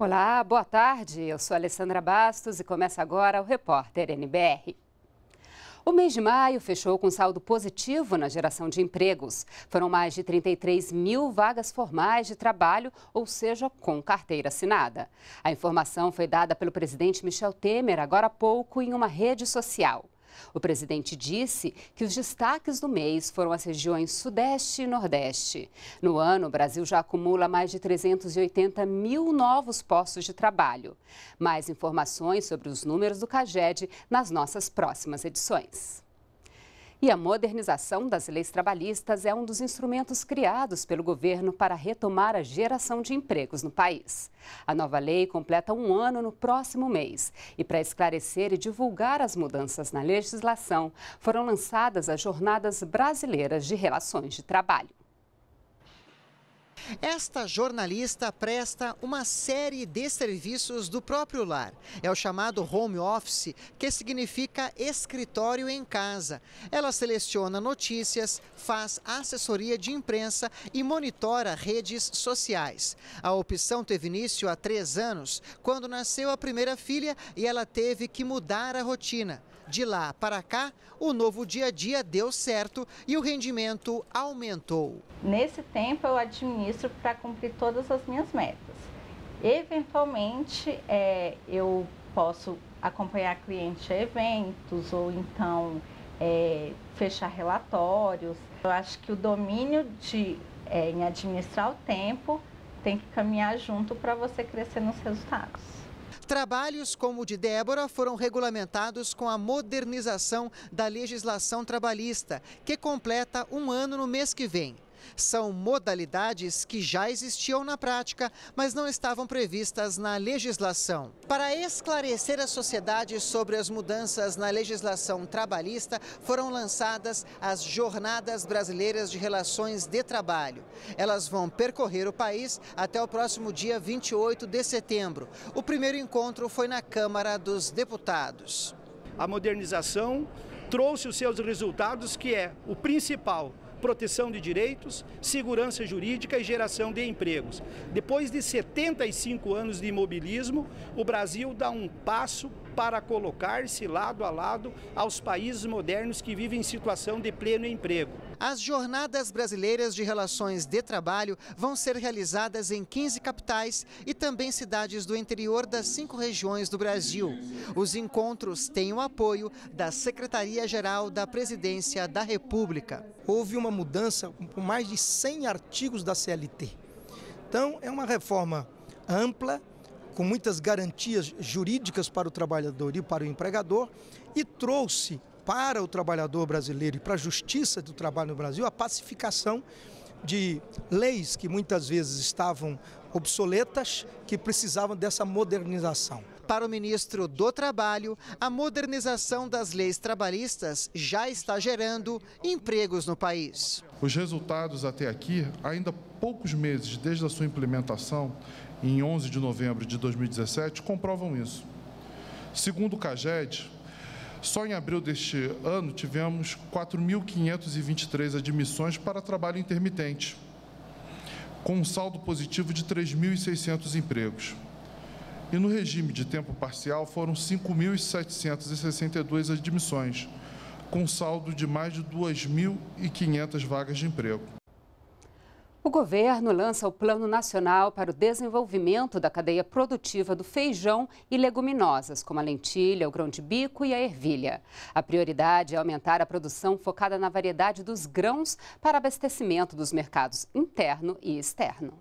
Olá, boa tarde. Eu sou Alessandra Bastos e começa agora o Repórter NBR. O mês de maio fechou com saldo positivo na geração de empregos. Foram mais de 33 mil vagas formais de trabalho, ou seja, com carteira assinada. A informação foi dada pelo presidente Michel Temer agora há pouco em uma rede social. O presidente disse que os destaques do mês foram as regiões Sudeste e Nordeste. No ano, o Brasil já acumula mais de 380 mil novos postos de trabalho. Mais informações sobre os números do CAGED nas nossas próximas edições. E a modernização das leis trabalhistas é um dos instrumentos criados pelo governo para retomar a geração de empregos no país. A nova lei completa um ano no próximo mês. E para esclarecer e divulgar as mudanças na legislação, foram lançadas as Jornadas Brasileiras de Relações de Trabalho. Esta jornalista presta uma série de serviços do próprio lar. É o chamado home office, que significa escritório em casa. Ela seleciona notícias, faz assessoria de imprensa e monitora redes sociais. A opção teve início há três anos, quando nasceu a primeira filha e ela teve que mudar a rotina. De lá para cá, o novo dia a dia deu certo e o rendimento aumentou. Nesse tempo, eu administro para cumprir todas as minhas metas. Eventualmente, é, eu posso acompanhar cliente a eventos ou então é, fechar relatórios. Eu acho que o domínio de, é, em administrar o tempo tem que caminhar junto para você crescer nos resultados. Trabalhos como o de Débora foram regulamentados com a modernização da legislação trabalhista, que completa um ano no mês que vem. São modalidades que já existiam na prática, mas não estavam previstas na legislação. Para esclarecer a sociedade sobre as mudanças na legislação trabalhista, foram lançadas as Jornadas Brasileiras de Relações de Trabalho. Elas vão percorrer o país até o próximo dia 28 de setembro. O primeiro encontro foi na Câmara dos Deputados. A modernização trouxe os seus resultados, que é o principal, proteção de direitos, segurança jurídica e geração de empregos. Depois de 75 anos de imobilismo, o Brasil dá um passo para colocar-se lado a lado aos países modernos que vivem em situação de pleno emprego. As Jornadas Brasileiras de Relações de Trabalho vão ser realizadas em 15 capitais e também cidades do interior das cinco regiões do Brasil. Os encontros têm o apoio da Secretaria-Geral da Presidência da República. Houve uma mudança com mais de 100 artigos da CLT. Então, é uma reforma ampla, com muitas garantias jurídicas para o trabalhador e para o empregador, e trouxe para o trabalhador brasileiro e para a justiça do trabalho no Brasil a pacificação de leis que muitas vezes estavam obsoletas, que precisavam dessa modernização. Para o ministro do Trabalho, a modernização das leis trabalhistas já está gerando empregos no país. Os resultados até aqui, ainda poucos meses desde a sua implementação, em 11 de novembro de 2017, comprovam isso. Segundo o CAGED, só em abril deste ano tivemos 4.523 admissões para trabalho intermitente, com um saldo positivo de 3.600 empregos. E no regime de tempo parcial foram 5.762 admissões, com saldo de mais de 2.500 vagas de emprego. O governo lança o Plano Nacional para o Desenvolvimento da Cadeia Produtiva do Feijão e Leguminosas, como a lentilha, o grão de bico e a ervilha. A prioridade é aumentar a produção focada na variedade dos grãos para abastecimento dos mercados interno e externo.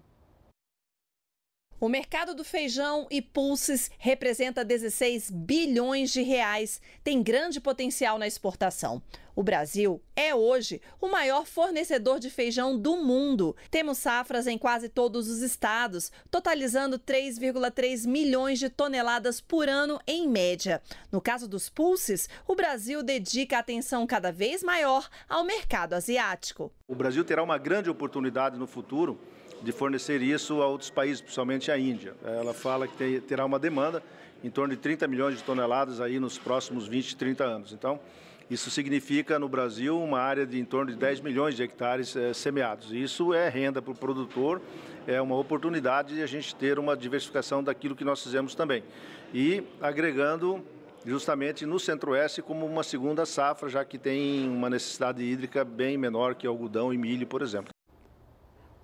O mercado do feijão e pulses representa 16 bilhões de reais, tem grande potencial na exportação. O Brasil é hoje o maior fornecedor de feijão do mundo. Temos safras em quase todos os estados, totalizando 3,3 milhões de toneladas por ano em média. No caso dos pulses, o Brasil dedica atenção cada vez maior ao mercado asiático. O Brasil terá uma grande oportunidade no futuro de fornecer isso a outros países, principalmente a Índia. Ela fala que tem, terá uma demanda em torno de 30 milhões de toneladas aí nos próximos 20, 30 anos. Então, isso significa no Brasil uma área de em torno de 10 milhões de hectares é, semeados. Isso é renda para o produtor, é uma oportunidade de a gente ter uma diversificação daquilo que nós fizemos também. E agregando justamente no Centro-Oeste como uma segunda safra, já que tem uma necessidade hídrica bem menor que algodão e milho, por exemplo.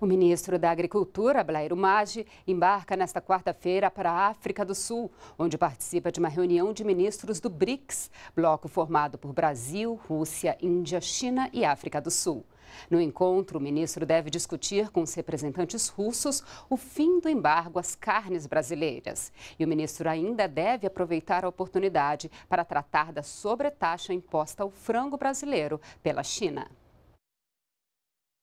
O ministro da Agricultura, Blairo Maggi, embarca nesta quarta-feira para a África do Sul, onde participa de uma reunião de ministros do BRICS, bloco formado por Brasil, Rússia, Índia, China e África do Sul. No encontro, o ministro deve discutir com os representantes russos o fim do embargo às carnes brasileiras. E o ministro ainda deve aproveitar a oportunidade para tratar da sobretaxa imposta ao frango brasileiro pela China.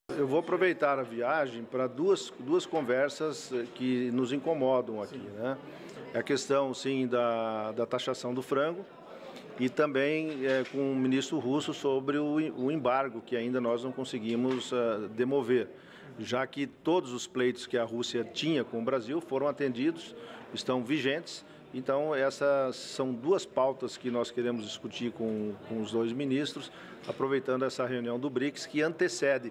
Eu vou aproveitar a viagem para duas, duas conversas eh, que nos incomodam aqui. Sim. Né? É a questão, sim, da, da taxação do frango e também é, com o ministro russo sobre o, o, embargo, que ainda nós não conseguimos uh, demover, já que todos os pleitos que a Rússia tinha com o Brasil foram atendidos, estão vigentes. Então, essas são duas pautas que nós queremos discutir com, com os dois ministros, aproveitando essa reunião do BRICS, que antecede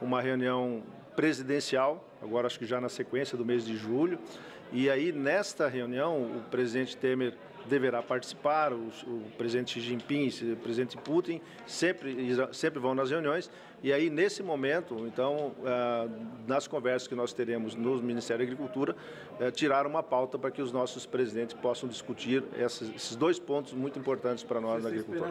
uma reunião presidencial, agora acho que já na sequência do mês de julho. E aí, nesta reunião, o presidente Temer deverá participar, o, o presidente Xi Jinping, o presidente Putin, sempre, sempre vão nas reuniões. E aí, nesse momento, então, eh, nas conversas que nós teremos no Ministério da Agricultura, eh, tirar uma pauta para que os nossos presidentes possam discutir esses dois pontos muito importantes para nós na agricultura.